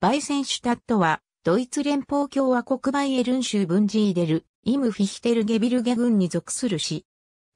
バイセンシュタットは、ドイツ連邦共和国バイエルン州ブンジーデル、イムフィヒテルゲビルゲ郡に属する市。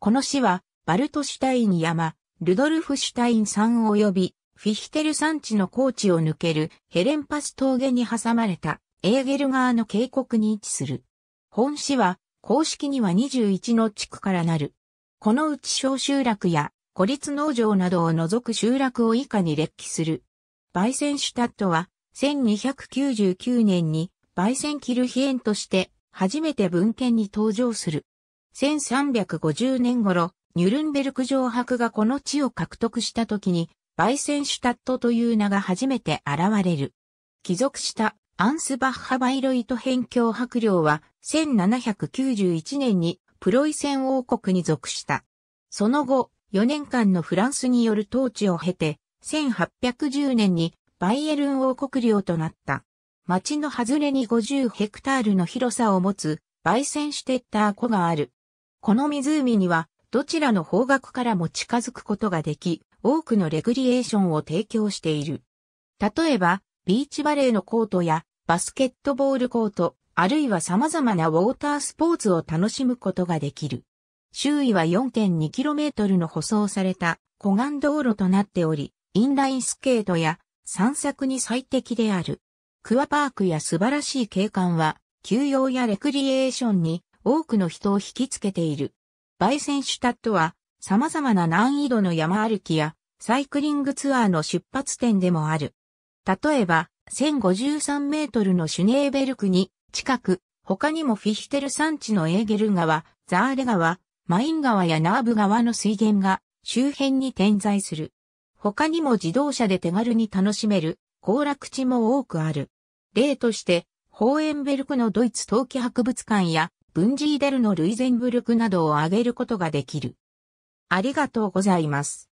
この市は、バルトシュタイン山、ルドルフシュタイン山及び、フィヒテル山地の高地を抜けるヘレンパス峠に挟まれたエーゲル川の渓谷に位置する。本市は、公式には21の地区からなる。このうち小集落や孤立農場などを除く集落を以下に列記する。バイセンシュタットは1299年にバイセンキルヒエンとして初めて文献に登場する。1350年頃、ニュルンベルク城博がこの地を獲得した時に、バイセンシュタットという名が初めて現れる。帰属したアンスバッハ・バイロイト辺境博領は1791年にプロイセン王国に属した。その後、4年間のフランスによる統治を経て、1810年にバイエルン王国領となった。町の外れに50ヘクタールの広さを持つ、バイセンシュテッター湖がある。この湖には、どちらの方角からも近づくことができ、多くのレクリエーションを提供している。例えば、ビーチバレーのコートやバスケットボールコート、あるいは様々なウォータースポーツを楽しむことができる。周囲は 4.2km の舗装された湖岸道路となっており、インラインスケートや散策に最適である。クアパークや素晴らしい景観は、休養やレクリエーションに多くの人を引きつけている。バイセンシュタットは、様々な難易度の山歩きや、サイクリングツアーの出発点でもある。例えば、1053メートルのシュネーベルクに近く、他にもフィヒテル山地のエーゲル川、ザーレ川、マイン川やナーブ川の水源が周辺に点在する。他にも自動車で手軽に楽しめる行楽地も多くある。例として、ホーエンベルクのドイツ陶器博物館や、ブンジーデルのルイゼンブルクなどを挙げることができる。ありがとうございます。